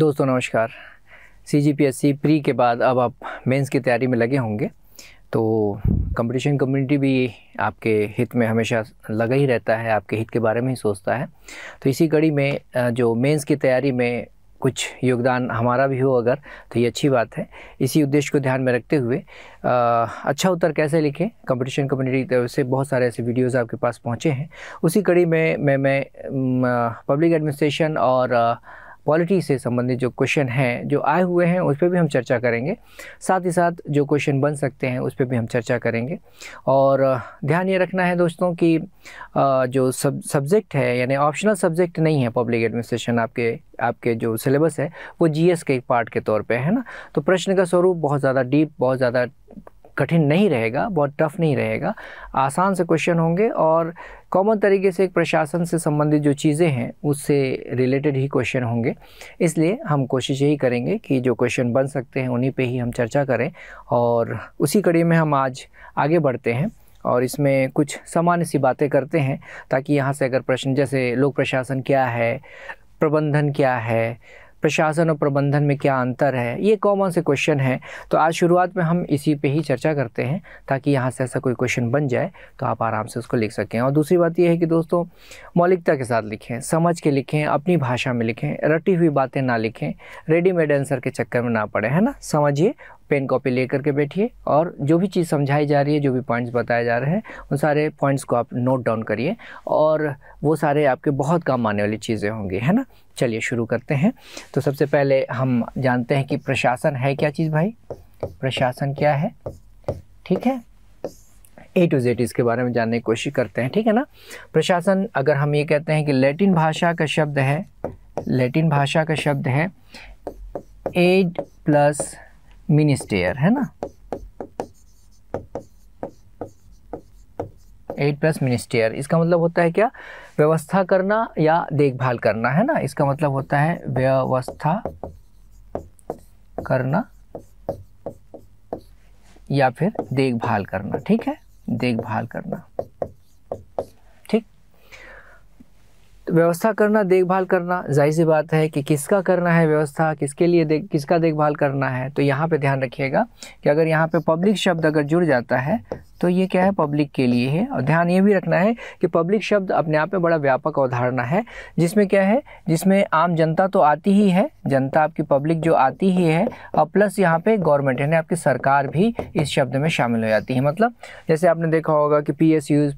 दोस्तों नमस्कार C G P S C pre के बाद अब आप मेंस की तैयारी में लगे होंगे तो कंपटीशन कम्युनिटी भी आपके हित में हमेशा लगा ही रहता है आपके हित के बारे में ही सोचता है तो इसी कड़ी में जो मेंस की तैयारी में कुछ योगदान हमारा भी हो अगर तो ये अच्छी बात है इसी उद्देश्य को ध्यान में रखते हुए आ, अच्छा उत्तर कैसे लिखें कंपटीशन कम्युनिटी की तरफ से बहुत सारे ऐसे वीडियोस आपके पास पहुंचे हैं उसी कड़ी में मैं मैं पब्लिक एडमिनिस्ट्रेशन और आ, पॉलिटी से संबंधित जो क्वेश्चन हैं जो आए हुए हैं उस पर भी हम चर्चा करेंगे साथ ही साथ जो क्वेश्चन बन सकते हैं उस पर भी हम चर्चा करेंगे और ध्यान ये रखना है दोस्तों कि जो सब सब्जेक्ट है यानी ऑप्शनल सब्जेक्ट नहीं है पब्लिक एडमिनिस्ट्रेशन आपके आपके जो सिलेबस है वो जीएस के एक पार्ट के तौर पे है ना तो प्रश्न का स्वरूप बहुत ज़्यादा डीप बहुत ज़्यादा कठिन नहीं रहेगा बहुत टफ नहीं रहेगा आसान से क्वेश्चन होंगे और कॉमन तरीके से एक प्रशासन से संबंधित जो चीज़ें हैं उससे रिलेटेड ही क्वेश्चन होंगे इसलिए हम कोशिश यही करेंगे कि जो क्वेश्चन बन सकते हैं उन्हीं पे ही हम चर्चा करें और उसी कड़ी में हम आज आगे बढ़ते हैं और इसमें कुछ सामान्य सी बातें करते हैं ताकि यहाँ से अगर प्रश्न जैसे लोक प्रशासन क्या है प्रबंधन क्या है प्रशासन और प्रबंधन में क्या अंतर है ये कॉमन से क्वेश्चन है तो आज शुरुआत में हम इसी पे ही चर्चा करते हैं ताकि यहाँ से ऐसा कोई क्वेश्चन बन जाए तो आप आराम से उसको लिख सकें और दूसरी बात यह है कि दोस्तों मौलिकता के साथ लिखें समझ के लिखें अपनी भाषा में लिखें रटी हुई बातें ना लिखें रेडीमेड आंसर के चक्कर में ना पड़े है ना समझिए पेन कॉपी ले करके बैठिए और जो भी चीज़ समझाई जा रही है जो भी पॉइंट्स बताए जा रहे हैं उन सारे पॉइंट्स को आप नोट डाउन करिए और वो सारे आपके बहुत काम आने वाली चीज़ें होंगी है ना चलिए शुरू करते हैं तो सबसे पहले हम जानते हैं कि प्रशासन है क्या चीज़ भाई प्रशासन क्या है ठीक है ए टू जेड इसके बारे में जानने की कोशिश करते हैं ठीक है ना प्रशासन अगर हम ये कहते हैं कि लैटिन भाषा का शब्द है लैटिन भाषा का शब्द है एड प्लस मिनिस्टेयर है ना एट प्लस मिनिस्टेयर इसका मतलब होता है क्या व्यवस्था करना या देखभाल करना है ना इसका मतलब होता है व्यवस्था करना या फिर देखभाल करना ठीक है देखभाल करना व्यवस्था करना देखभाल करना जाहिर सी बात है कि किसका करना है व्यवस्था किसके लिए देख किसका देखभाल करना है तो यहाँ पे ध्यान रखिएगा कि अगर यहाँ पे पब्लिक शब्द अगर जुड़ जाता है तो ये क्या है पब्लिक के लिए है और ध्यान ये भी रखना है कि पब्लिक शब्द अपने आप में बड़ा व्यापक अवधारणा है जिसमें क्या है जिसमें आम जनता तो आती ही है जनता आपकी पब्लिक जो आती ही है और प्लस यहाँ पे गवर्नमेंट यानी आपकी सरकार भी इस शब्द में शामिल हो जाती है मतलब जैसे आपने देखा होगा कि पी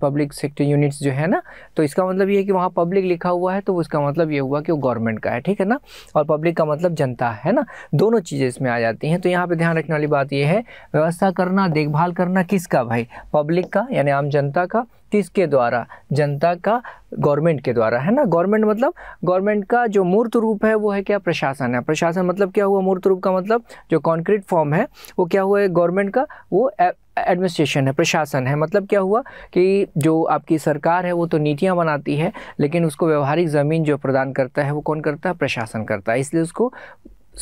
पब्लिक सेक्टर यूनिट्स जो है ना तो इसका मतलब ये है कि वहाँ पब्लिक लिखा हुआ है तो उसका मतलब ये हुआ कि वो गवर्नमेंट का है ठीक है ना और पब्लिक का मतलब जनता है ना दोनों चीज़ें इसमें आ जाती हैं तो यहाँ पर ध्यान रखने वाली बात यह है व्यवस्था करना देखभाल करना किसका भाई पब्लिक का यानी आम जनता का किसके द्वारा जनता का गवर्नमेंट के द्वारा है ना गवर्नमेंट मतलब गवर्नमेंट का जो मूर्त रूप है वो है क्या प्रशासन है प्रशासन मतलब क्या हुआ मूर्त रूप का मतलब जो कॉन्क्रीट फॉर्म है वो क्या हुआ है गवर्नमेंट का वो एडमिनिस्ट्रेशन है प्रशासन है मतलब क्या हुआ कि जो आपकी सरकार है वो तो नीतियाँ बनाती है लेकिन उसको व्यवहारिक ज़मीन जो प्रदान करता है वो कौन करता है प्रशासन करता है इसलिए उसको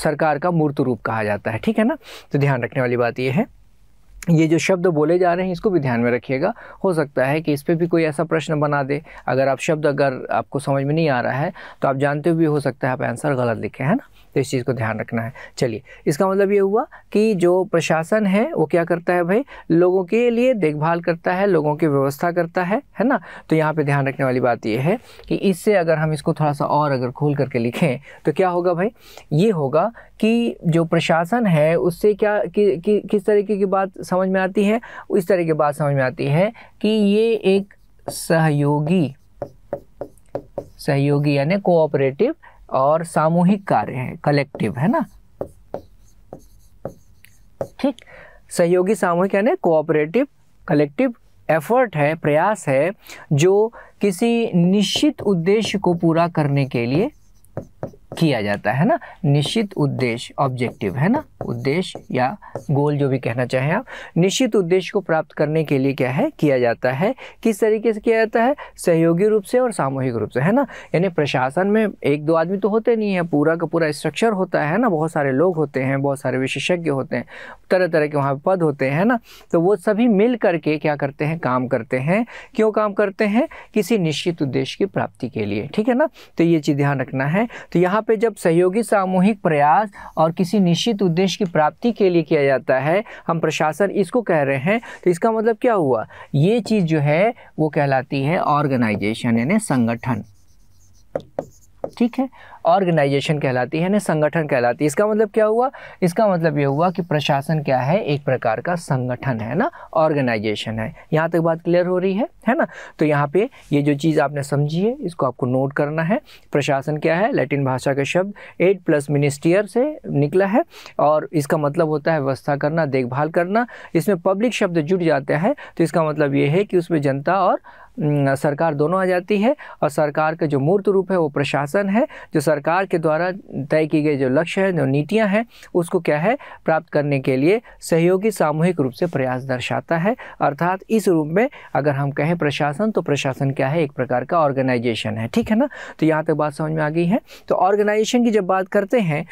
सरकार का मूर्त रूप कहा जाता है ठीक है ना तो ध्यान रखने वाली बात ये है ये जो शब्द बोले जा रहे हैं इसको भी ध्यान में रखिएगा हो सकता है कि इस पर भी कोई ऐसा प्रश्न बना दे अगर आप शब्द अगर आपको समझ में नहीं आ रहा है तो आप जानते हुए भी हो सकता है आप आंसर गलत लिखे हैं ना तो इस चीज़ को ध्यान रखना है चलिए इसका मतलब ये हुआ कि जो प्रशासन है वो क्या करता है भाई लोगों के लिए देखभाल करता है लोगों की व्यवस्था करता है है ना तो यहाँ पे ध्यान रखने वाली बात ये है कि इससे अगर हम इसको थोड़ा सा और अगर खोल करके लिखें तो क्या होगा भाई ये होगा कि जो प्रशासन है उससे क्या कि, कि किस तरीके की बात समझ में आती है इस तरह की बात समझ में आती है कि ये एक सहयोगी सहयोगी यानी कोऑपरेटिव और सामूहिक कार्य है कलेक्टिव है ना ठीक सहयोगी सामूहिक यानी कोऑपरेटिव कलेक्टिव एफर्ट है प्रयास है जो किसी निश्चित उद्देश्य को पूरा करने के लिए किया जाता है ना निश्चित उद्देश्य ऑब्जेक्टिव है ना उद्देश्य या गोल जो भी कहना चाहें आप निश्चित उद्देश्य को प्राप्त करने के लिए क्या है किया जाता है किस तरीके से किया जाता है सहयोगी रूप से और सामूहिक रूप से है ना यानी प्रशासन में एक दो आदमी तो होते नहीं है पूरा का पूरा स्ट्रक्चर होता है ना बहुत सारे लोग होते हैं बहुत सारे विशेषज्ञ होते हैं तरह तरह के वहाँ पद होते हैं ना तो वो सभी मिल करके क्या करते हैं काम करते हैं क्यों काम करते हैं किसी निश्चित उद्देश्य की प्राप्ति के लिए ठीक है ना तो ये चीज़ ध्यान रखना है तो यहाँ यहाँ पे जब सहयोगी सामूहिक प्रयास और किसी निश्चित उद्देश्य की प्राप्ति के लिए किया जाता है हम प्रशासन इसको कह रहे हैं तो इसका मतलब क्या हुआ ये चीज़ जो है वो कहलाती है ऑर्गेनाइजेशन यानी संगठन ठीक है ऑर्गेनाइजेशन कहलाती है यानी संगठन कहलाती है इसका मतलब क्या हुआ इसका मतलब ये हुआ कि प्रशासन क्या है एक प्रकार का संगठन है ना ऑर्गेनाइजेशन है यहाँ तक बात क्लियर हो रही है है ना तो यहाँ पे ये जो चीज़ आपने समझी है इसको आपको नोट करना है प्रशासन क्या है लैटिन भाषा का शब्द एट प्लस मिनिस्टियर से निकला है और इसका मतलब होता है व्यवस्था करना देखभाल करना इसमें पब्लिक शब्द जुट जाते हैं तो इसका मतलब ये है कि उसमें जनता और सरकार दोनों आ जाती है और सरकार का जो मूर्त रूप है वो प्रशासन है जो सरकार के द्वारा तय की गई जो लक्ष्य है जो नीतियाँ हैं उसको क्या है प्राप्त करने के लिए सहयोगी सामूहिक रूप से प्रयास दर्शाता है अर्थात इस रूप में अगर हम कहें प्रशासन तो प्रशासन क्या है एक प्रकार का ऑर्गेनाइजेशन है ठीक है ना तो यहाँ तक बात समझ में आ गई है तो ऑर्गेनाइजेशन की जब बात करते हैं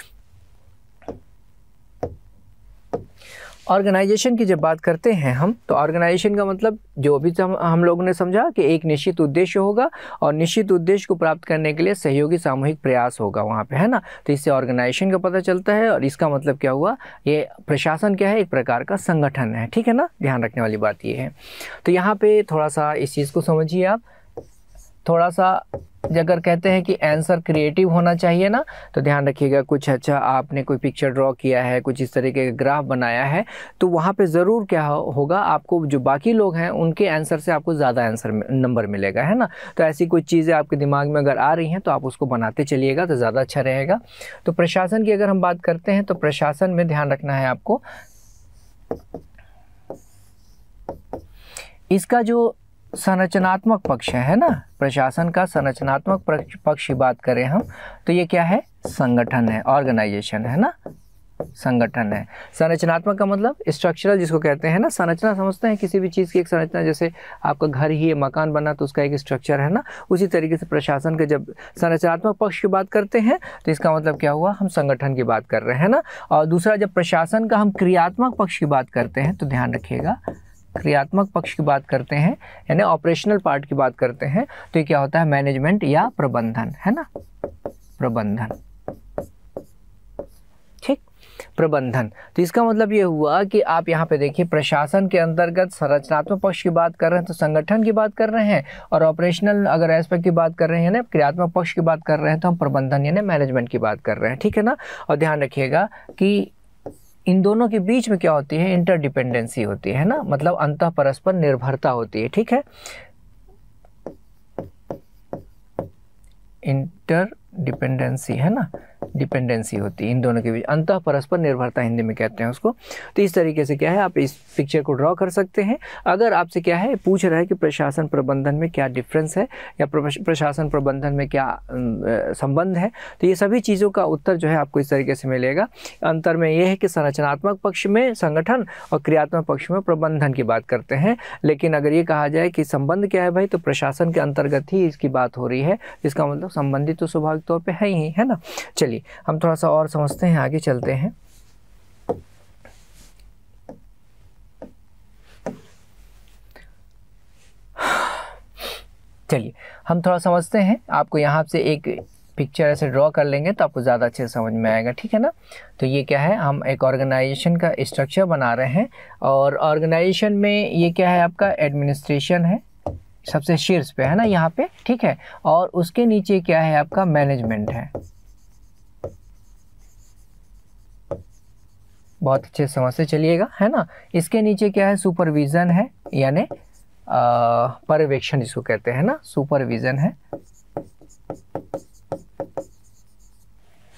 ऑर्गेनाइजेशन की जब बात करते हैं हम तो ऑर्गेनाइजेशन का मतलब जो भी हम, हम लोगों ने समझा कि एक निश्चित उद्देश्य होगा और निश्चित उद्देश्य को प्राप्त करने के लिए सहयोगी सामूहिक प्रयास होगा वहाँ पे है ना तो इससे ऑर्गेनाइजेशन का पता चलता है और इसका मतलब क्या हुआ ये प्रशासन क्या है एक प्रकार का संगठन है ठीक है ना ध्यान रखने वाली बात ये है तो यहाँ पर थोड़ा सा इस चीज़ को समझिए आप थोड़ा सा अगर कहते हैं कि आंसर क्रिएटिव होना चाहिए ना तो ध्यान रखिएगा कुछ अच्छा आपने कोई पिक्चर ड्रॉ किया है कुछ इस तरीके का ग्राफ बनाया है तो वहाँ पे ज़रूर क्या होगा आपको जो बाकी लोग हैं उनके आंसर से आपको ज़्यादा आंसर नंबर मिलेगा है ना तो ऐसी कोई चीज़ें आपके दिमाग में अगर आ रही हैं तो आप उसको बनाते चलिएगा तो ज़्यादा अच्छा रहेगा तो प्रशासन की अगर हम बात करते हैं तो प्रशासन में ध्यान रखना है आपको इसका जो संरचनात्मक पक्ष है है ना प्रशासन का संरचनात्मक पक्ष की बात करें हम तो ये क्या है संगठन है ऑर्गेनाइजेशन है ना संगठन है संरचनात्मक का मतलब स्ट्रक्चरल जिसको कहते हैं ना संरचना समझते हैं किसी भी चीज़ की एक संरचना जैसे आपका घर ही मकान बना तो उसका एक स्ट्रक्चर है ना उसी तरीके से प्रशासन के जब संरचनात्मक पक्ष की बात करते हैं तो इसका मतलब क्या हुआ हम संगठन की बात कर रहे हैं ना और दूसरा जब प्रशासन का हम क्रियात्मक पक्ष की बात करते हैं तो ध्यान रखिएगा क्रियात्मक पक्ष की बात करते हैं यानी ऑपरेशनल पार्ट की बात करते हैं तो ये क्या होता है मैनेजमेंट या प्रबंधन है ना प्रबंधन ठीक प्रबंधन तो इसका मतलब ये हुआ कि आप यहाँ पे देखिए प्रशासन के अंतर्गत संरचनात्मक पक्ष की बात कर रहे हैं तो संगठन की बात कर रहे हैं और ऑपरेशनल अगर एस्पेक्ट की बात कर रहे हैं ना क्रियात्मक पक्ष की बात कर रहे हैं तो हम प्रबंधन यानी मैनेजमेंट की बात कर रहे हैं ठीक है ना और ध्यान रखिएगा कि इन दोनों के बीच में क्या होती है इंटरडिपेंडेंसी होती है ना मतलब अंत परस्पर निर्भरता होती है ठीक है इंटरडिपेंडेंसी है ना डिपेंडेंसी होती है इन दोनों के बीच अंत परस्पर निर्भरता हिंदी में कहते हैं उसको तो इस तरीके से क्या है आप इस पिक्चर को ड्रॉ कर सकते हैं अगर आपसे क्या है पूछ रहा है कि प्रशासन प्रबंधन में क्या डिफरेंस है या प्रशासन प्रबंधन में क्या संबंध है तो ये सभी चीज़ों का उत्तर जो है आपको इस तरीके से मिलेगा अंतर में यह है कि संरचनात्मक पक्ष में संगठन और क्रियात्मक पक्ष में प्रबंधन की बात करते हैं लेकिन अगर ये कहा जाए कि संबंध क्या है भाई तो प्रशासन के अंतर्गत ही इसकी बात हो रही है इसका मतलब संबंधित तो स्वाभाविक तौर पर है ही है ना चलिए होगी हम थोड़ा सा और समझते हैं आगे चलते हैं चलिए हम थोड़ा समझते हैं आपको यहाँ से एक पिक्चर ऐसे ड्रॉ कर लेंगे तो आपको ज़्यादा अच्छे समझ में आएगा ठीक है ना तो ये क्या है हम एक ऑर्गेनाइजेशन का स्ट्रक्चर बना रहे हैं और ऑर्गेनाइजेशन में ये क्या है आपका एडमिनिस्ट्रेशन है सबसे शीर्ष पे है ना यहाँ पे ठीक है और उसके नीचे क्या है आपका मैनेजमेंट है बहुत अच्छे समझ से चलिएगा है ना इसके नीचे क्या है सुपरविज़न है यानी पर्यवेक्षण इसको कहते हैं ना सुपरविज़न है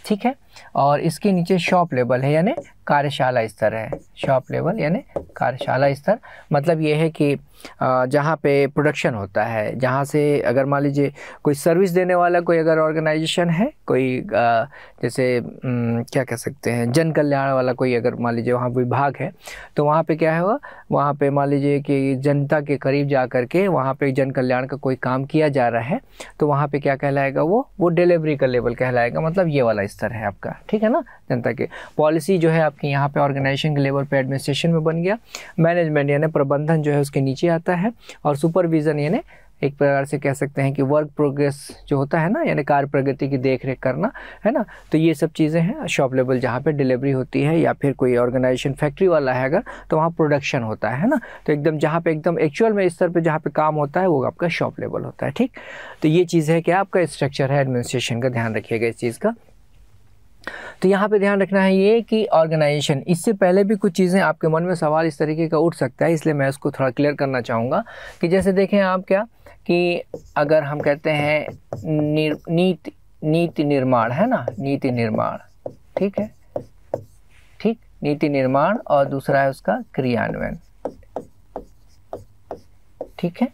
ठीक है और इसके नीचे शॉप लेवल है यानी कार्यशाला स्तर है शॉप लेवल यानी कार्यशाला स्तर मतलब यह है कि जहाँ पे प्रोडक्शन होता है जहाँ से अगर मान लीजिए कोई सर्विस देने वाला कोई अगर ऑर्गेनाइजेशन है कोई जैसे क्या कह सकते हैं जन कल्याण वाला कोई अगर मान लीजिए वहाँ विभाग है तो वहाँ पे क्या हुआ वहाँ पे मान लीजिए कि जनता के करीब जा कर के वहाँ पे जन कल्याण का कोई काम किया जा रहा है तो वहाँ पे क्या कहलाएगा वो वो डिलीवरी का लेवल कहलाएगा मतलब ये वाला स्तर है आपका ठीक है ना जनता के पॉलिसी जो है आपकी यहाँ पे ऑर्गेनाइजेशन के लेवल पे एडमिनिस्ट्रेशन में बन गया मैनेजमेंट यानी प्रबंधन जो है उसके नीचे आता है और सुपरविज़न यानी एक प्रकार से कह सकते हैं कि वर्क प्रोग्रेस जो होता है ना यानी कार्य प्रगति की देख रेख करना है ना तो ये सब चीज़ें हैं शॉप लेवल जहाँ पे डिलीवरी होती है या फिर कोई ऑर्गेनाइजेशन फैक्ट्री वाला है अगर तो वहाँ प्रोडक्शन होता है ना तो एकदम जहाँ पे एकदम एक्चुअल में स्तर पर जहाँ पे काम होता है वो आपका शॉप लेवल होता है ठीक तो ये चीज़ है कि आपका स्ट्रक्चर है एडमिनिस्ट्रेशन का ध्यान रखिएगा इस चीज़ का तो यहाँ पे ध्यान रखना है ये कि ऑर्गेनाइजेशन इससे पहले भी कुछ चीज़ें आपके मन में सवाल इस तरीके का उठ सकता है इसलिए मैं उसको थोड़ा क्लियर करना चाहूँगा कि जैसे देखें आप क्या कि अगर हम कहते हैं निर, नीत नीति निर्माण है ना नीति निर्माण ठीक है ठीक नीति निर्माण और दूसरा है उसका क्रियान्वयन ठीक है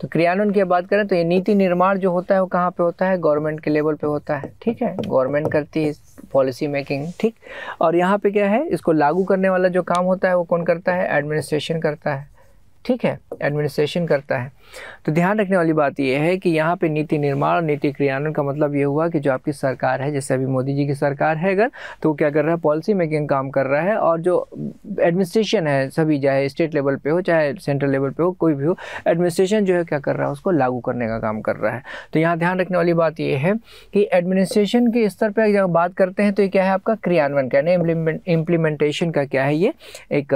तो क्रियान्वयन की बात करें तो ये नीति निर्माण जो होता है वो कहाँ पे होता है गवर्नमेंट के लेवल पे होता है ठीक है गवर्नमेंट करती है पॉलिसी मेकिंग ठीक और यहाँ पे क्या है इसको लागू करने वाला जो काम होता है वो कौन करता है एडमिनिस्ट्रेशन करता है ठीक है एडमिनिस्ट्रेशन करता है तो ध्यान रखने वाली बात यह है कि यहाँ पे नीति निर्माण और नीति क्रियान्वयन का मतलब ये हुआ कि जो आपकी सरकार है जैसे अभी मोदी जी की सरकार है अगर तो क्या कर रहा है पॉलिसी मेकिंग काम कर रहा है और जो एडमिनिस्ट्रेशन है सभी चाहे स्टेट लेवल पर हो चाहे सेंट्रल लेवल पर हो कोई भी हो एडमिनिस्ट्रेशन जो है क्या कर रहा है उसको लागू करने का काम कर रहा है तो यहाँ ध्यान रखने वाली बात यह है कि एडमिनिस्ट्रेशन के स्तर पर जब बात करते हैं तो ये क्या है आपका क्रियान्वयन का इम्प्लीमेंटेशन का क्या है ये एक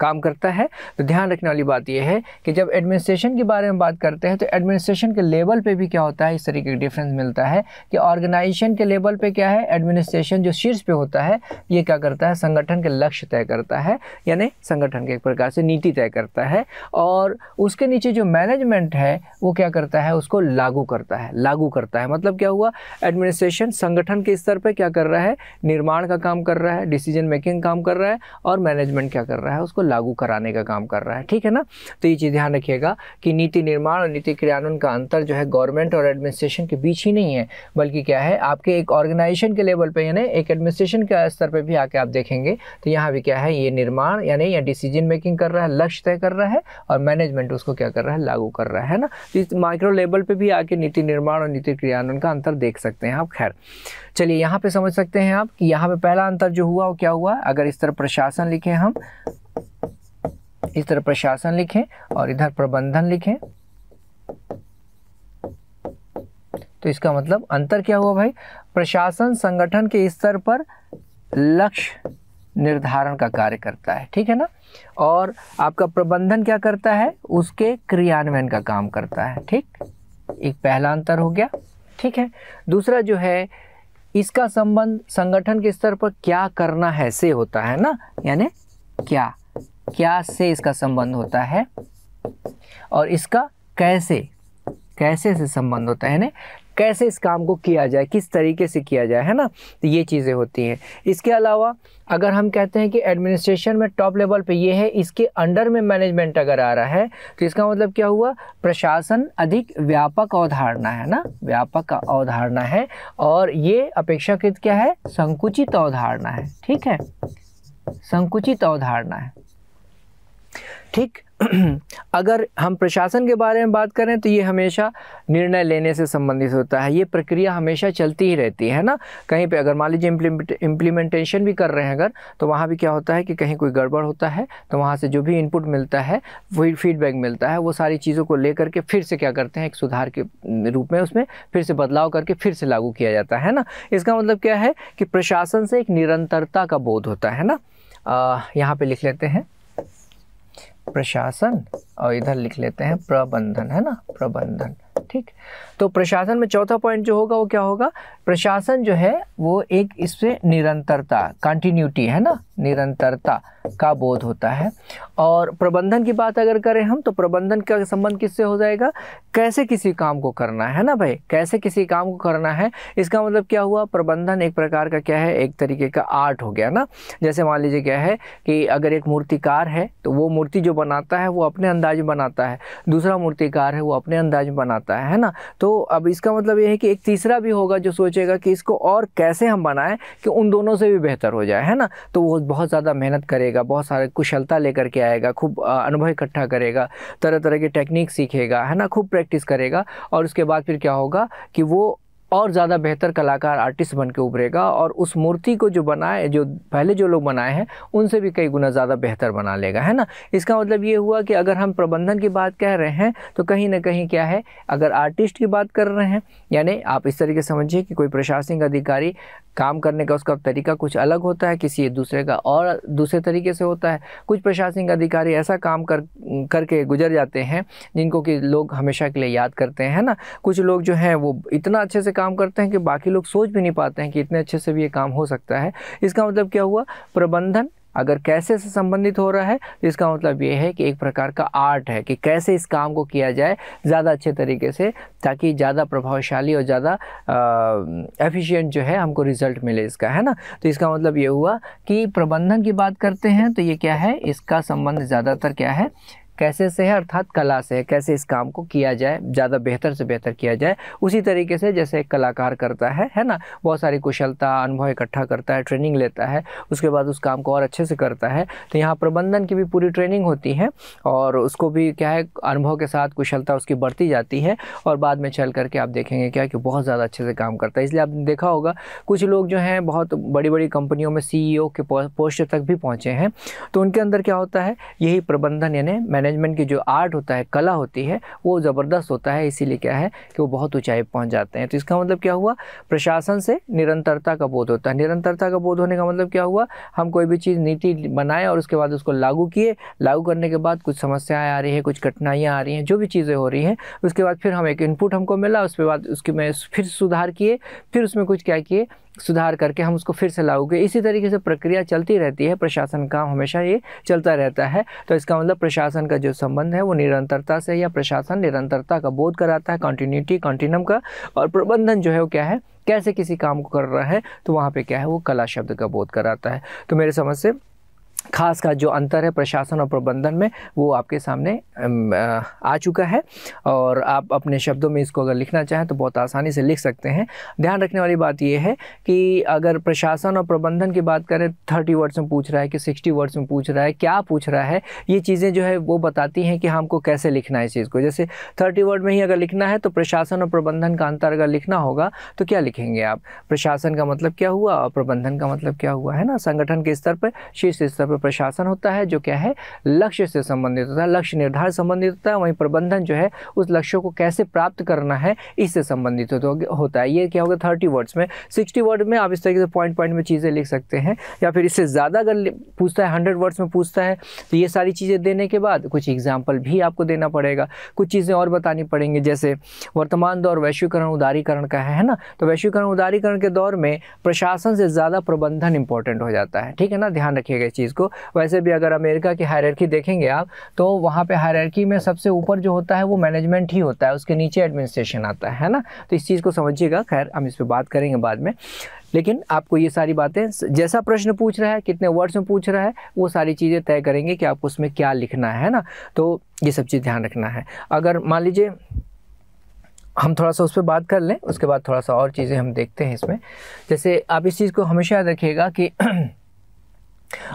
काम करता है तो ध्यान रखने वाली बात यह है कि जब एडमिनिस्ट्रेशन के बारे में बात करते हैं तो एडमिनिस्ट्रेशन के लेवल पे भी क्या होता है इस तरीके का डिफरेंस मिलता है कि ऑर्गेनाइजेशन के लेवल पे क्या है एडमिनिस्ट्रेशन जो शीर्ष पे होता है ये क्या करता है संगठन के लक्ष्य तय करता है यानी संगठन के एक प्रकार से नीति तय करता है और उसके नीचे जो मैनेजमेंट है वो क्या करता है उसको लागू करता है लागू करता है मतलब क्या हुआ एडमिनिस्ट्रेशन संगठन के स्तर पर क्या कर रहा है निर्माण का काम कर रहा है डिसीजन मेकिंग काम कर रहा है और मैनेजमेंट क्या कर रहा है उसको लागू कराने का काम कर रहा है ठीक है ना तो ये चीज़ ध्यान रखिएगा कि कि नीति निर्माण और नीति क्रियान्वयन का अंतर जो है गवर्नमेंट और एडमिनिस्ट्रेशन के बीच ही नहीं है बल्कि क्या है आपके एक ऑर्गेनाइजेशन के लेवल पर यानी एक एडमिनिस्ट्रेशन के स्तर पर भी आके आप देखेंगे तो यहाँ भी क्या है ये निर्माण यानी या डिसीजन मेकिंग कर रहा है लक्ष्य तय कर रहा है और मैनेजमेंट उसको क्या कर रहा है लागू कर रहा है ना तो इस माइक्रो लेवल पर भी आके नीति निर्माण और नीति क्रियान्वयन का अंतर देख सकते हैं आप खैर चलिए यहाँ पे समझ सकते हैं आप कि यहाँ पे पहला अंतर जो हुआ वो क्या हुआ अगर इस तरह प्रशासन लिखे हम इस तरह प्रशासन लिखें और इधर प्रबंधन लिखें तो इसका मतलब अंतर क्या हुआ भाई प्रशासन संगठन के स्तर पर लक्ष्य निर्धारण का कार्य करता है ठीक है ना और आपका प्रबंधन क्या करता है उसके क्रियान्वयन का काम करता है ठीक एक पहला अंतर हो गया ठीक है दूसरा जो है इसका संबंध संगठन के स्तर पर क्या करना है से होता है ना यानी क्या क्या से इसका संबंध होता है और इसका कैसे कैसे से संबंध होता है ना कैसे इस काम को किया जाए किस तरीके से किया जाए है ना तो ये चीज़ें होती हैं इसके अलावा अगर हम कहते हैं कि एडमिनिस्ट्रेशन में टॉप लेवल पे ये है इसके अंडर में मैनेजमेंट अगर आ रहा है तो इसका मतलब क्या हुआ प्रशासन अधिक व्यापक अवधारणा है ना व्यापक अवधारणा है और ये अपेक्षाकृत क्या है संकुचित अवधारणा है ठीक है संकुचित अवधारणा है ठीक अगर हम प्रशासन के बारे में बात करें तो ये हमेशा निर्णय लेने से संबंधित होता है ये प्रक्रिया हमेशा चलती ही रहती है ना कहीं पे अगर मान लीजिए इम्प्लीमेंटेशन भी कर रहे हैं अगर तो वहाँ भी क्या होता है कि कहीं कोई गड़बड़ होता है तो वहाँ से जो भी इनपुट मिलता है वही फीडबैक मिलता है वो सारी चीज़ों को ले करके फिर से क्या करते हैं एक सुधार के रूप में उसमें फिर से बदलाव करके फिर से लागू किया जाता है ना इसका मतलब क्या है कि प्रशासन से एक निरंतरता का बोध होता है ना यहाँ पर लिख लेते हैं प्रशासन और इधर लिख लेते हैं प्रबंधन है ना प्रबंधन ठीक तो प्रशासन में चौथा पॉइंट जो होगा वो क्या होगा प्रशासन जो है वो एक इससे निरंतरता कंटिन्यूटी है ना निरंतरता का बोध होता है और प्रबंधन की बात अगर करें हम तो प्रबंधन का संबंध किससे हो जाएगा कैसे किसी काम को करना है ना भाई कैसे किसी काम को करना है इसका मतलब क्या हुआ प्रबंधन एक प्रकार का क्या है एक तरीके का आर्ट हो गया ना जैसे मान लीजिए क्या है कि अगर एक मूर्तिकार है तो वो मूर्ति जो बनाता है वो अपने अंदाज में बनाता है दूसरा मूर्तिकार है वो अपने अंदाज में बनाता जाता है ना तो अब इसका मतलब ये है कि एक तीसरा भी होगा जो सोचेगा कि इसको और कैसे हम बनाएं कि उन दोनों से भी बेहतर हो जाए है ना तो वो बहुत ज़्यादा मेहनत करेगा बहुत सारे कुशलता लेकर के आएगा खूब अनुभव इकट्ठा करेगा तरह तरह की टेक्निक सीखेगा है ना खूब प्रैक्टिस करेगा और उसके बाद फिर क्या होगा कि वो और ज़्यादा बेहतर कलाकार आर्टिस्ट बन के उभरेगा और उस मूर्ति को जो बनाए जो पहले जो लोग बनाए हैं उनसे भी कई गुना ज़्यादा बेहतर बना लेगा है ना इसका मतलब ये हुआ कि अगर हम प्रबंधन की बात कह रहे हैं तो कहीं ना कहीं क्या है अगर आर्टिस्ट की बात कर रहे हैं यानी आप इस तरीके समझिए कि कोई प्रशासनिक अधिकारी काम करने का उसका तरीका कुछ अलग होता है किसी दूसरे का और दूसरे तरीके से होता है कुछ प्रशासनिक अधिकारी ऐसा काम कर करके गुजर जाते हैं जिनको कि लोग हमेशा के लिए याद करते हैं ना कुछ लोग जो हैं वो इतना अच्छे से काम करते हैं कि बाकी लोग सोच भी नहीं पाते हैं कि इतने अच्छे से भी ये काम हो सकता है इसका मतलब क्या हुआ प्रबंधन अगर कैसे से संबंधित हो रहा है तो इसका मतलब ये है कि एक प्रकार का आर्ट है कि कैसे इस काम को किया जाए ज़्यादा अच्छे तरीके से ताकि ज़्यादा प्रभावशाली और ज़्यादा एफिशिएंट जो है हमको रिजल्ट मिले इसका है ना तो इसका मतलब ये हुआ कि प्रबंधन की बात करते हैं तो ये क्या है इसका संबंध ज़्यादातर क्या है कैसे से है अर्थात कला से है कैसे इस काम को किया जाए ज़्यादा बेहतर से बेहतर किया जाए उसी तरीके से जैसे एक कलाकार करता है है ना बहुत सारी कुशलता अनुभव इकट्ठा करता है ट्रेनिंग लेता है उसके बाद उस काम को और अच्छे से करता है तो यहाँ प्रबंधन की भी पूरी ट्रेनिंग होती है और उसको भी क्या है अनुभव के साथ कुशलता उसकी बढ़ती जाती है और बाद में चल करके आप देखेंगे क्या कि बहुत ज़्यादा अच्छे से काम करता है इसलिए आपने देखा होगा कुछ लोग जो हैं बहुत बड़ी बड़ी कंपनियों में सी e के पोस्ट तक भी पहुँचे हैं तो उनके अंदर क्या होता है यही प्रबंधन यानी मैंने मैनेजमेंट की जो आर्ट होता है कला होती है वो ज़बरदस्त होता है इसीलिए क्या है कि वो बहुत ऊंचाई पहुंच जाते हैं तो इसका मतलब क्या हुआ प्रशासन से निरंतरता का बोध होता है निरंतरता का बोध होने का मतलब क्या हुआ हम कोई भी चीज़ नीति बनाए और उसके बाद उसको लागू किए लागू करने के बाद कुछ समस्याएँ आ रही है कुछ कठिनाइयाँ आ रही हैं जो भी चीज़ें हो रही हैं उसके बाद फिर हम एक इनपुट हमको मिला उसके बाद उसके में फिर सुधार किए फिर उसमें कुछ क्या किए सुधार करके हम उसको फिर से लाओगे इसी तरीके से प्रक्रिया चलती रहती है प्रशासन काम हमेशा ये चलता रहता है तो इसका मतलब प्रशासन का जो संबंध है वो निरंतरता से या प्रशासन निरंतरता का बोध कराता है कॉन्टीन्यूटी कॉन्टीन्यूम का और प्रबंधन जो है वो क्या है कैसे किसी काम को कर रहा है तो वहाँ पे क्या है वो कला शब्द का बोध कराता है तो मेरे समझ से खास का जो अंतर है प्रशासन और प्रबंधन में वो आपके सामने आ चुका है और आप अपने शब्दों में इसको अगर लिखना चाहें तो बहुत आसानी से लिख सकते हैं ध्यान रखने वाली बात यह है कि अगर प्रशासन और प्रबंधन की बात करें थर्टी वर्ड्स में पूछ रहा है कि सिक्सटी वर्ड्स में पूछ रहा है क्या पूछ रहा है ये चीज़ें जो है वो बताती हैं कि हमको कैसे लिखना है इस चीज़ को जैसे थर्टी वर्ड में ही अगर लिखना है तो प्रशासन और प्रबंधन का अंतर अगर लिखना होगा तो क्या लिखेंगे आप प्रशासन का मतलब क्या हुआ और प्रबंधन का मतलब क्या हुआ है ना संगठन के स्तर पर शीर्ष स्तर पर प्रशासन होता है जो क्या है लक्ष्य से संबंधित होता है लक्ष्य निर्धारण संबंधित होता है वहीं प्रबंधन जो है उस लक्ष्य को कैसे प्राप्त करना है इससे संबंधित होता है ये क्या होगा थर्टी वर्ड्स में सिक्सटी वर्ड में आप इस तरीके से पॉइंट पॉइंट में चीज़ें लिख सकते हैं या फिर इससे ज़्यादा अगर पूछता है हंड्रेड वर्ड्स में पूछता है तो ये सारी चीज़ें देने के बाद कुछ एग्जाम्पल भी आपको देना पड़ेगा कुछ चीज़ें और बतानी पड़ेंगी जैसे वर्तमान दौर वैश्वीकरण उदारीकरण का है ना तो वैश्वीकरण उदारीकरण के दौर में प्रशासन से ज़्यादा प्रबंधन इंपॉर्टेंट हो जाता है ठीक है ना ध्यान रखिएगा इस चीज़ को वैसे भी अगर अमेरिका की हायरकी देखेंगे आप तो वहाँ पर हायरकी में सबसे ऊपर जो होता है वो मैनेजमेंट ही होता है उसके नीचे एडमिनिस्ट्रेशन आता है ना तो इस चीज़ को समझिएगा खैर हम इस पर बात करेंगे बाद में लेकिन आपको ये सारी बातें जैसा प्रश्न पूछ रहा है कितने वर्ड्स में पूछ रहा है वो सारी चीज़ें तय करेंगे कि आपको उसमें क्या लिखना है ना तो ये सब चीज़ ध्यान रखना है अगर मान लीजिए हम थोड़ा सा उस पर बात कर लें उसके बाद थोड़ा सा और चीज़ें हम देखते हैं इसमें जैसे आप इस चीज़ को हमेशा याद रखिएगा कि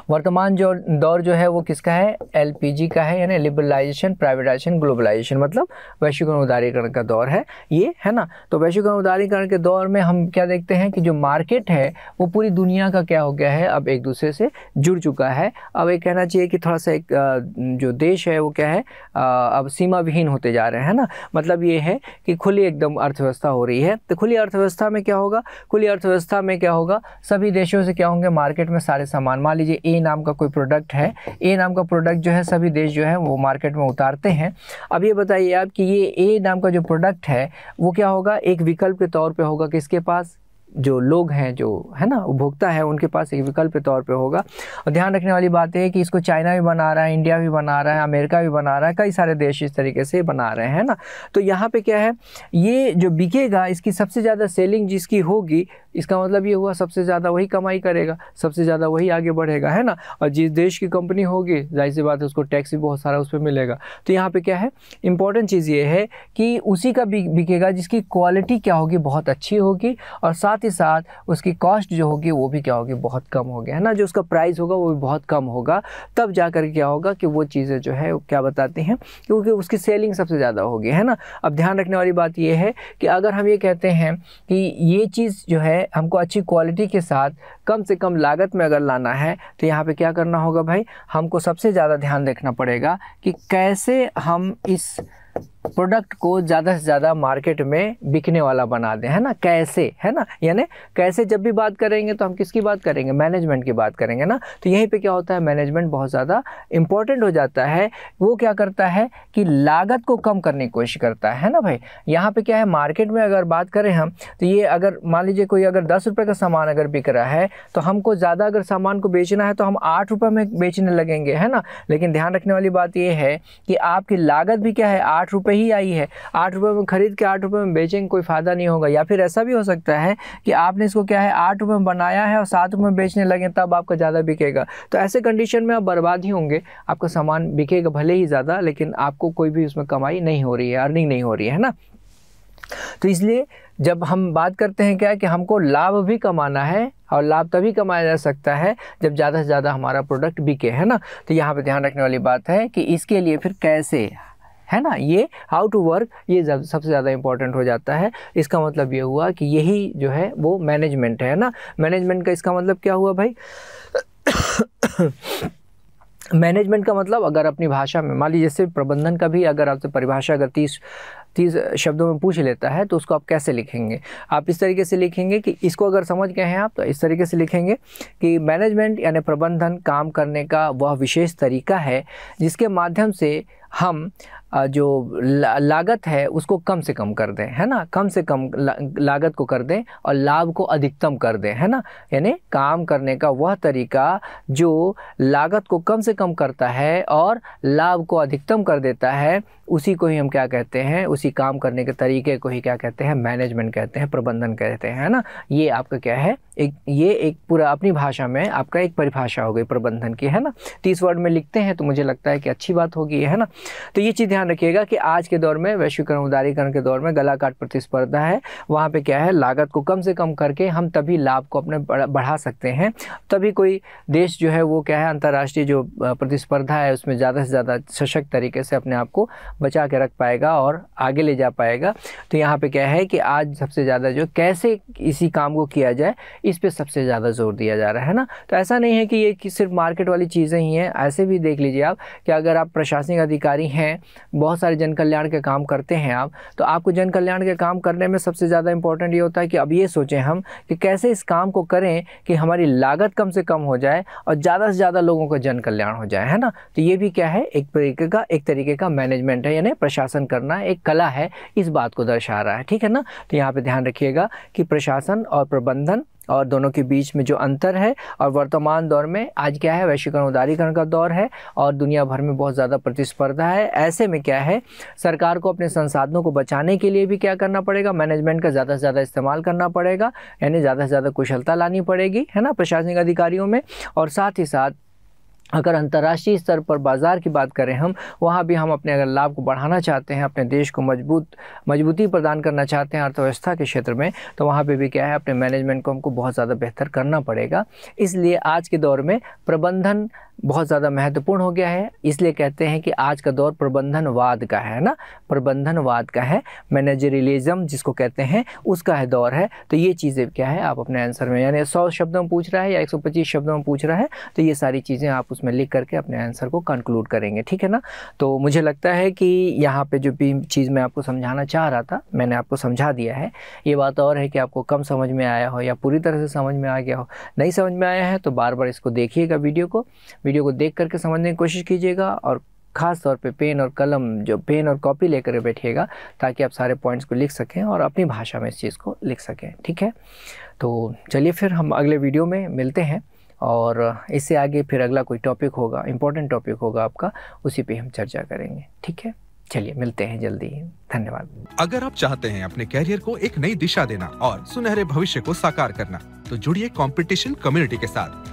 वर्तमान जो दौर जो है वो किसका है एलपीजी का है यानी लिबरलाइजेशन प्राइवेटाइजेशन ग्लोबलाइजेशन मतलब वैश्विक उदारीकरण का दौर है ये है ना तो वैश्विक उदारीकरण के दौर में हम क्या देखते हैं कि जो मार्केट है वो पूरी दुनिया का क्या हो गया है अब एक दूसरे से जुड़ चुका है अब ये कहना चाहिए कि थोड़ा सा एक जो देश है वो क्या है अब सीमा विहीन होते जा रहे हैं ना मतलब ये है कि खुली एकदम अर्थव्यवस्था हो रही है तो खुली अर्थव्यवस्था में क्या होगा खुली अर्थव्यवस्था में क्या होगा सभी देशों से क्या होंगे मार्केट में सारे सामान मालिक लीजिए ए नाम का कोई प्रोडक्ट है ए नाम का प्रोडक्ट जो है सभी देश जो है वो मार्केट में उतारते हैं अब ये बताइए आप कि ये ए नाम का जो प्रोडक्ट है वो क्या होगा एक विकल्प के तौर पर होगा किसके पास जो लोग हैं जो है ना उपभोक्ता है उनके पास एक विकल्प के तौर पे होगा और ध्यान रखने वाली बात है कि इसको चाइना भी बना रहा है इंडिया भी बना रहा है अमेरिका भी बना रहा है कई सारे देश इस तरीके से बना रहे हैं ना तो यहाँ पे क्या है ये जो बिकेगा इसकी सबसे ज़्यादा सेलिंग जिसकी होगी इसका मतलब ये हुआ सबसे ज़्यादा वही कमाई करेगा सबसे ज़्यादा वही आगे बढ़ेगा है ना और जिस देश की कंपनी होगी जाहिर सी बात है उसको टैक्स भी बहुत सारा उस पर मिलेगा तो यहाँ पे क्या है इंपॉर्टेंट चीज़ ये है कि उसी का बिकेगा जिसकी क्वालिटी क्या होगी बहुत अच्छी होगी और साथ साथ ही साथ उसकी कॉस्ट जो होगी वो भी क्या होगी बहुत कम होगी है ना जो उसका प्राइस होगा वो भी बहुत कम होगा तब जा कर क्या होगा कि वो चीज़ें जो है क्या बताती हैं क्योंकि उसकी सेलिंग सबसे ज़्यादा होगी है ना अब ध्यान रखने वाली बात यह है कि अगर हम ये कहते हैं कि ये चीज़ जो है हमको अच्छी क्वालिटी के साथ कम से कम लागत में अगर लाना है तो यहाँ पे क्या करना होगा भाई हमको सबसे ज़्यादा ध्यान रखना पड़ेगा कि कैसे हम इस प्रोडक्ट को ज़्यादा से ज़्यादा मार्केट में बिकने वाला बना दें है ना कैसे है ना यानी कैसे जब भी बात करेंगे तो हम किसकी बात करेंगे मैनेजमेंट की बात करेंगे ना तो यहीं पे क्या होता है मैनेजमेंट बहुत ज़्यादा इंपॉर्टेंट हो जाता है वो क्या करता है कि लागत को कम करने की कोशिश करता है ना भाई यहाँ पर क्या है मार्केट में अगर बात करें हम तो ये अगर मान लीजिए कोई अगर दस रुपये का सामान अगर बिक रहा है तो हमको ज़्यादा अगर सामान को बेचना है तो हम आठ रुपये में बेचने लगेंगे है ना लेकिन ध्यान रखने वाली बात यह है कि आपकी लागत भी क्या है आठ रुपये ही आई है आठ रुपये में ख़रीद के आठ रुपये में बेचेंगे कोई फ़ायदा नहीं होगा या फिर ऐसा भी हो सकता है कि आपने इसको क्या है आठ रुपये में बनाया है और सात रुपये में बेचने लगे तब आपका ज़्यादा बिकेगा तो ऐसे कंडीशन में आप बर्बाद ही होंगे आपका सामान बिकेगा भले ही ज़्यादा लेकिन आपको कोई भी उसमें कमाई नहीं हो रही है अर्निंग नहीं हो रही है ना तो इसलिए जब हम बात करते हैं क्या कि हमको लाभ भी कमाना है और लाभ तभी कमाया जा सकता है जब ज़्यादा से ज़्यादा हमारा प्रोडक्ट बिके है ना तो यहाँ पे ध्यान रखने वाली बात है कि इसके लिए फिर कैसे है ना ये हाउ टू वर्क ये सबसे ज़्यादा इंपॉर्टेंट हो जाता है इसका मतलब ये हुआ कि यही जो है वो मैनेजमेंट है ना मैनेजमेंट का इसका मतलब क्या हुआ भाई मैनेजमेंट का मतलब अगर अपनी भाषा में मान लीजिए जैसे प्रबंधन का भी अगर आपसे परिभाषा अगर तीस तीस शब्दों में पूछ लेता है तो उसको आप कैसे लिखेंगे आप इस तरीके से लिखेंगे कि इसको अगर समझ गए हैं आप तो इस तरीके से लिखेंगे कि मैनेजमेंट यानी प्रबंधन काम करने का वह विशेष तरीका है जिसके माध्यम से हम जो लागत है उसको कम से कम कर दें है ना कम से कम लागत को कर दें और लाभ को अधिकतम कर दें है ना यानी काम करने का वह तरीका जो लागत को कम से कम करता है और लाभ को अधिकतम कर देता है उसी को ही हम क्या कहते हैं उसी काम करने के तरीके को ही क्या कहते हैं मैनेजमेंट कहते हैं प्रबंधन कहते हैं है ना ये आपका क्या है एक ये एक पूरा अपनी भाषा में आपका एक परिभाषा हो गई प्रबंधन की है ना तीस वर्ड में लिखते हैं तो मुझे लगता है कि अच्छी बात होगी है ना तो ये चीज़ ध्यान रखिएगा कि आज के दौर में वैश्वीकरण उदारीकरण के दौर में गला काट प्रतिस्पर्धा है वहाँ पर क्या है लागत को कम से कम करके हम तभी लाभ को अपने बढ़ा सकते हैं तभी कोई देश जो है वो क्या है अंतर्राष्ट्रीय जो प्रतिस्पर्धा है उसमें ज़्यादा से ज़्यादा सशक्त तरीके से अपने आप को बचा के रख पाएगा और आगे ले जा पाएगा तो यहाँ पे क्या है कि आज सबसे ज़्यादा जो कैसे इसी काम को किया जाए इस पर सबसे ज़्यादा जोर दिया जा रहा है ना तो ऐसा नहीं है कि ये कि सिर्फ मार्केट वाली चीज़ें ही हैं ऐसे भी देख लीजिए आप कि अगर आप प्रशासनिक अधिकारी पदाधिकारी हैं बहुत सारे जन कल्याण के काम करते हैं आप तो आपको जन कल्याण के काम करने में सबसे ज़्यादा इम्पोर्टेंट ये होता है कि अब ये सोचें हम कि कैसे इस काम को करें कि हमारी लागत कम से कम हो जाए और ज़्यादा से ज़्यादा लोगों का जन कल्याण हो जाए है ना तो ये भी क्या है एक तरीके का एक तरीके का मैनेजमेंट है यानी प्रशासन करना एक कला है इस बात को दर्शा रहा है ठीक है ना तो यहाँ पर ध्यान रखिएगा कि प्रशासन और प्रबंधन और दोनों के बीच में जो अंतर है और वर्तमान दौर में आज क्या है वैश्वीकरण उदारीकरण का दौर है और दुनिया भर में बहुत ज़्यादा प्रतिस्पर्धा है ऐसे में क्या है सरकार को अपने संसाधनों को बचाने के लिए भी क्या करना पड़ेगा मैनेजमेंट का ज़्यादा से ज़्यादा इस्तेमाल करना पड़ेगा यानी ज़्यादा से ज़्यादा कुशलता लानी पड़ेगी है ना प्रशासनिक अधिकारियों में और साथ ही साथ अगर अंतर्राष्ट्रीय स्तर पर बाज़ार की बात करें हम वहाँ भी हम अपने अगर लाभ को बढ़ाना चाहते हैं अपने देश को मजबूत मजबूती प्रदान करना चाहते हैं अर्थव्यवस्था के क्षेत्र में तो वहाँ पे भी क्या है अपने मैनेजमेंट को हमको बहुत ज़्यादा बेहतर करना पड़ेगा इसलिए आज के दौर में प्रबंधन बहुत ज़्यादा महत्वपूर्ण हो गया है इसलिए कहते हैं कि आज का दौर प्रबंधनवाद का है ना प्रबंधनवाद का है मैनेजरिलिज्म जिसको कहते हैं उसका है दौर है तो ये चीज़ें क्या है आप अपने आंसर में यानी सौ शब्दों में पूछ रहा है या एक सौ पच्चीस शब्दों में पूछ रहा है तो ये सारी चीज़ें आप उसमें लिख करके अपने आंसर को कंक्लूड करेंगे ठीक है ना तो मुझे लगता है कि यहाँ पर जो भी चीज़ मैं आपको समझाना चाह रहा था मैंने आपको समझा दिया है ये बात और है कि आपको कम समझ में आया हो या पूरी तरह से समझ में आ गया हो नहीं समझ में आया है तो बार बार इसको देखिएगा वीडियो को वीडियो को देख करके समझने की कोशिश कीजिएगा और खास तौर पे पेन और कलम जो पेन और कॉपी लेकर बैठिएगा ताकि आप सारे पॉइंट्स को लिख सकें और अपनी भाषा में इस चीज़ को लिख सकें ठीक है तो चलिए फिर हम अगले वीडियो में मिलते हैं और इससे आगे फिर अगला कोई टॉपिक होगा इंपॉर्टेंट टॉपिक होगा आपका उसी पे हम चर्चा करेंगे ठीक है चलिए मिलते हैं जल्दी धन्यवाद अगर आप चाहते हैं अपने कैरियर को एक नई दिशा देना और सुनहरे भविष्य को साकार करना तो जुड़िए कंपटीशन कम्युनिटी के साथ